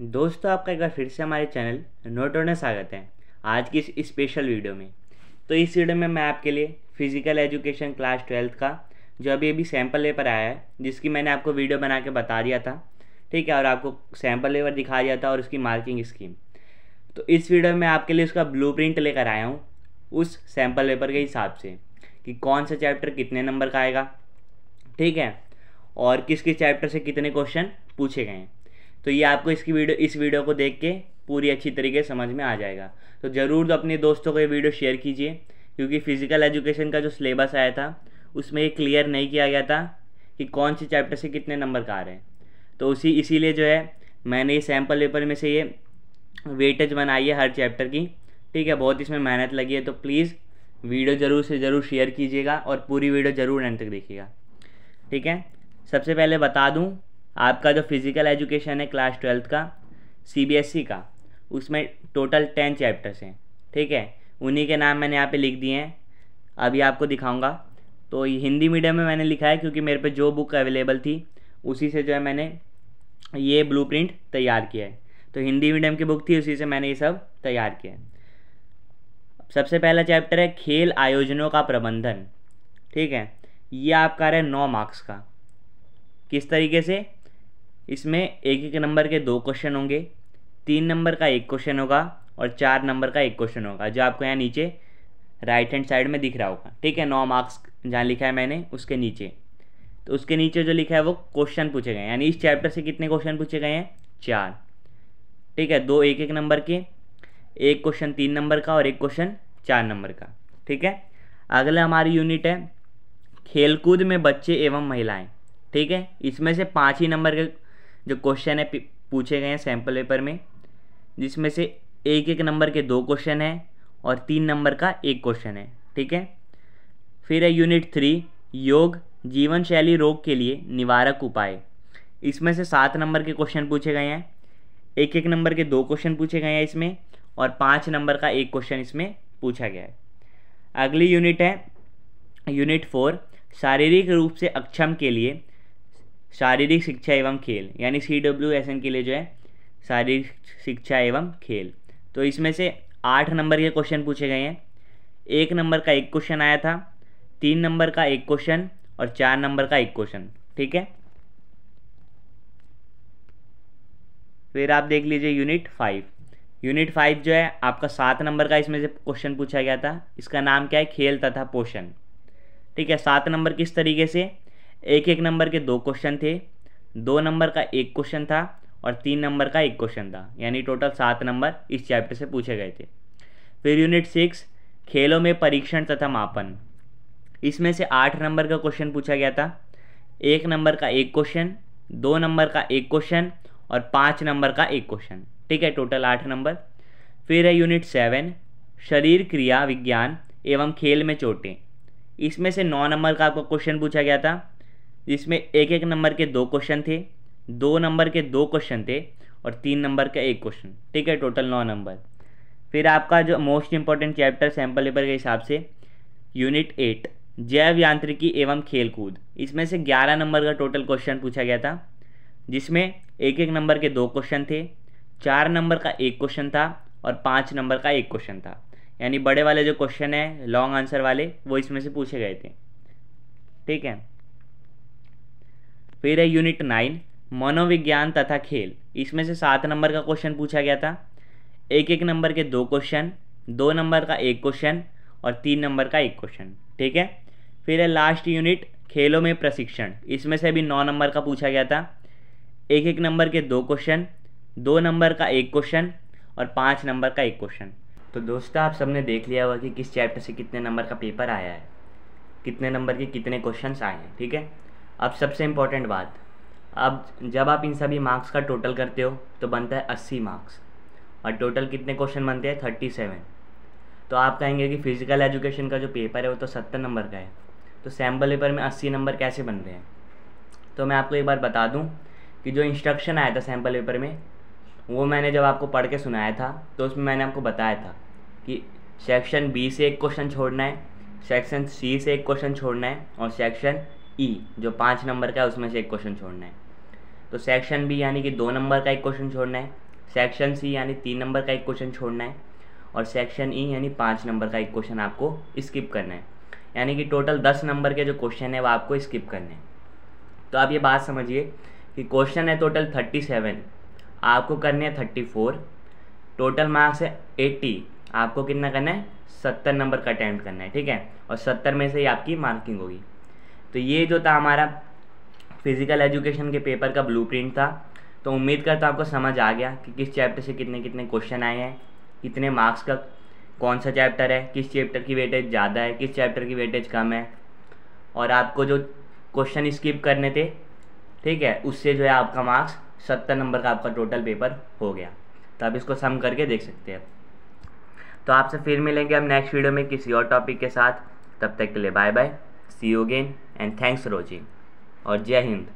दोस्तों आपका एक बार फिर से हमारे चैनल नोटो में स्वागत है आज की इस स्पेशल वीडियो में तो इस वीडियो में मैं आपके लिए फ़िज़िकल एजुकेशन क्लास ट्वेल्थ का जो अभी अभी सैम्पल पेपर आया है जिसकी मैंने आपको वीडियो बना के बता दिया था ठीक है और आपको सैंपल पेपर दिखा दिया था और उसकी मार्किंग स्कीम तो इस वीडियो में आपके लिए उसका ब्लू लेकर आया हूँ उस सैंपल पेपर के हिसाब से कि कौन सा चैप्टर कितने नंबर का आएगा ठीक है और किस किस चैप्टर से कितने क्वेश्चन पूछे गए हैं तो ये आपको इसकी वीडियो इस वीडियो को देख के पूरी अच्छी तरीके से समझ में आ जाएगा तो ज़रूर तो अपने दोस्तों को ये वीडियो शेयर कीजिए क्योंकि फ़िज़िकल एजुकेशन का जो सिलेबस आया था उसमें ये क्लियर नहीं किया गया था कि कौन से चैप्टर से कितने नंबर का आ रहे हैं तो उसी इसीलिए जो है मैंने ये सैम्पल पेपर में से ये वेटेज बनाई है हर चैप्टर की ठीक है बहुत इसमें मेहनत लगी है तो प्लीज़ वीडियो ज़रूर से ज़रूर शेयर कीजिएगा और पूरी वीडियो ज़रूर एंड तक देखिएगा ठीक है सबसे पहले बता दूँ आपका जो फिज़िकल एजुकेशन है क्लास ट्वेल्थ का सीबीएसई e का उसमें टोटल टेन चैप्टर्स हैं ठीक है उन्हीं के नाम मैंने यहाँ पे लिख दिए हैं अभी आपको दिखाऊंगा तो हिंदी मीडियम में मैंने लिखा है क्योंकि मेरे पे जो बुक अवेलेबल थी उसी से जो है मैंने ये प्रिंट तैयार किया है तो हिंदी मीडियम की बुक थी उसी से मैंने ये सब तैयार किया है सबसे पहला चैप्टर है खेल आयोजनों का प्रबंधन ठीक है ये आपका रहा है नौ मार्क्स का किस तरीके से इसमें एक एक नंबर के दो क्वेश्चन होंगे तीन नंबर का एक क्वेश्चन होगा और चार नंबर का एक क्वेश्चन होगा जो आपको यहाँ नीचे राइट हैंड साइड में दिख रहा होगा ठीक है नौ मार्क्स जहाँ लिखा है मैंने उसके नीचे तो उसके नीचे जो लिखा है वो क्वेश्चन पूछे गए हैं यानी इस चैप्टर से कितने क्वेश्चन पूछे गए हैं चार ठीक है दो एक एक नंबर के एक क्वेश्चन तीन नंबर का और एक क्वेश्चन चार नंबर का ठीक है अगला हमारी यूनिट है खेलकूद में बच्चे एवं महिलाएं ठीक है इसमें से पाँच ही नंबर के जो क्वेश्चन है पूछे गए हैं सैम्पल पेपर में जिसमें से एक एक नंबर के दो क्वेश्चन हैं और तीन नंबर का एक क्वेश्चन है ठीक है फिर है यूनिट थ्री योग जीवन शैली रोग के लिए निवारक उपाय इसमें से सात नंबर के क्वेश्चन पूछे गए हैं एक एक नंबर के दो क्वेश्चन पूछे गए हैं इसमें और पाँच नंबर का एक क्वेश्चन इसमें पूछा गया है अगली यूनिट है यूनिट फोर शारीरिक रूप से अक्षम के लिए शारीरिक शिक्षा एवं खेल यानी सी डब्ल्यू एस एन के लिए जो है शारीरिक शिक्षा एवं खेल तो इसमें से आठ नंबर के क्वेश्चन पूछे गए हैं एक नंबर का एक क्वेश्चन आया था तीन नंबर का एक क्वेश्चन और चार नंबर का एक क्वेश्चन ठीक है फिर आप देख लीजिए यूनिट फाइव यूनिट फाइव जो है आपका सात नंबर का इसमें से क्वेश्चन पूछा गया था इसका नाम क्या है खेल तथा पोषण ठीक है सात नंबर किस तरीके से एक एक नंबर के दो क्वेश्चन थे दो नंबर का एक क्वेश्चन था और तीन नंबर का एक क्वेश्चन था यानी टोटल सात नंबर इस चैप्टर से पूछे गए थे फिर यूनिट सिक्स खेलों में परीक्षण तथा मापन इसमें से आठ नंबर का क्वेश्चन पूछा गया था एक नंबर का एक क्वेश्चन दो नंबर का एक क्वेश्चन और पाँच नंबर का एक क्वेश्चन ठीक है टोटल आठ नंबर फिर है यूनिट सेवन शरीर क्रिया विज्ञान एवं खेल में चोटें इसमें से नौ नंबर का आपको क्वेश्चन पूछा गया था जिसमें एक एक नंबर के दो क्वेश्चन थे दो नंबर के दो क्वेश्चन थे और तीन नंबर का एक क्वेश्चन ठीक है टोटल नौ नंबर फिर आपका जो most important chapter sample paper के हिसाब से यूनिट एट जैव यांत्रिकी एवं खेलकूद इसमें से ग्यारह नंबर का टोटल क्वेश्चन पूछा गया था जिसमें एक एक नंबर के दो क्वेश्चन थे चार नंबर का एक क्वेश्चन था और पाँच नंबर का एक क्वेश्चन था यानी बड़े वाले जो क्वेश्चन हैं लॉन्ग आंसर वाले वो इसमें से पूछे गए थे ठीक है फिर है यूनिट नाइन मनोविज्ञान तथा खेल इसमें से सात नंबर का क्वेश्चन पूछा गया था एक एक नंबर के दो क्वेश्चन दो नंबर का एक क्वेश्चन और तीन नंबर का एक क्वेश्चन ठीक है फिर है लास्ट यूनिट खेलों में प्रशिक्षण इसमें से भी नौ नंबर का पूछा गया था एक एक नंबर के दो क्वेश्चन दो नंबर का एक क्वेश्चन और पाँच नंबर का एक क्वेश्चन तो दोस्तों आप सबने देख लिया होगा कि किस चैप्टर से कितने नंबर का पेपर आया है कितने नंबर के कितने क्वेश्चन आए हैं ठीक है अब सबसे इम्पोर्टेंट बात अब जब आप इन सभी मार्क्स का टोटल करते हो तो बनता है अस्सी मार्क्स और टोटल कितने क्वेश्चन बनते हैं थर्टी सेवन तो आप कहेंगे कि फिज़िकल एजुकेशन का जो पेपर है वो तो सत्तर नंबर का है तो सैम्पल पेपर में अस्सी नंबर कैसे बन रहे हैं तो मैं आपको एक बार बता दूँ कि जो इंस्ट्रक्शन आया था सैम्पल पेपर में वो मैंने जब आपको पढ़ के सुनाया था तो उसमें मैंने आपको बताया था कि सेक्शन बी से एक क्वेश्चन छोड़ना है सेक्शन सी से एक क्वेश्चन छोड़ना है और सेक्शन ई e, जो पाँच नंबर का है उसमें से एक क्वेश्चन छोड़ना है तो सेक्शन बी यानी कि दो नंबर का एक क्वेश्चन छोड़ना है सेक्शन सी यानी तीन नंबर का एक क्वेश्चन छोड़ना है और सेक्शन ई e यानी पाँच नंबर का एक क्वेश्चन आपको स्किप करना है यानी कि टोटल दस नंबर के जो क्वेश्चन है वो आपको स्किप करने हैं तो आप ये बात समझिए कि क्वेश्चन है टोटल थर्टी सेवन आपको करने हैं थर्टी फोर टोटल मार्क्स है एट्टी आपको कितना करना है सत्तर नंबर का अटैम्प्ट करना है ठीक है और सत्तर में से ही आपकी मार्किंग होगी तो ये जो था हमारा फिज़िकल एजुकेशन के पेपर का ब्लू था तो उम्मीद करता हूँ आपको समझ आ गया कि किस चैप्टर से कितने कितने क्वेश्चन आए हैं कितने मार्क्स का कौन सा चैप्टर है किस चैप्टर की वेटेज ज़्यादा है किस चैप्टर की वेटेज कम है और आपको जो क्वेश्चन स्किप करने थे ठीक है उससे जो है आपका मार्क्स सत्तर नंबर का आपका टोटल पेपर हो गया तो आप इसको सम करके देख सकते हैं तो आपसे फिर मिलेंगे हम नेक्स्ट वीडियो में किसी और टॉपिक के साथ तब तक के लिए bye bye see you again and thanks रोजी और जय हिंद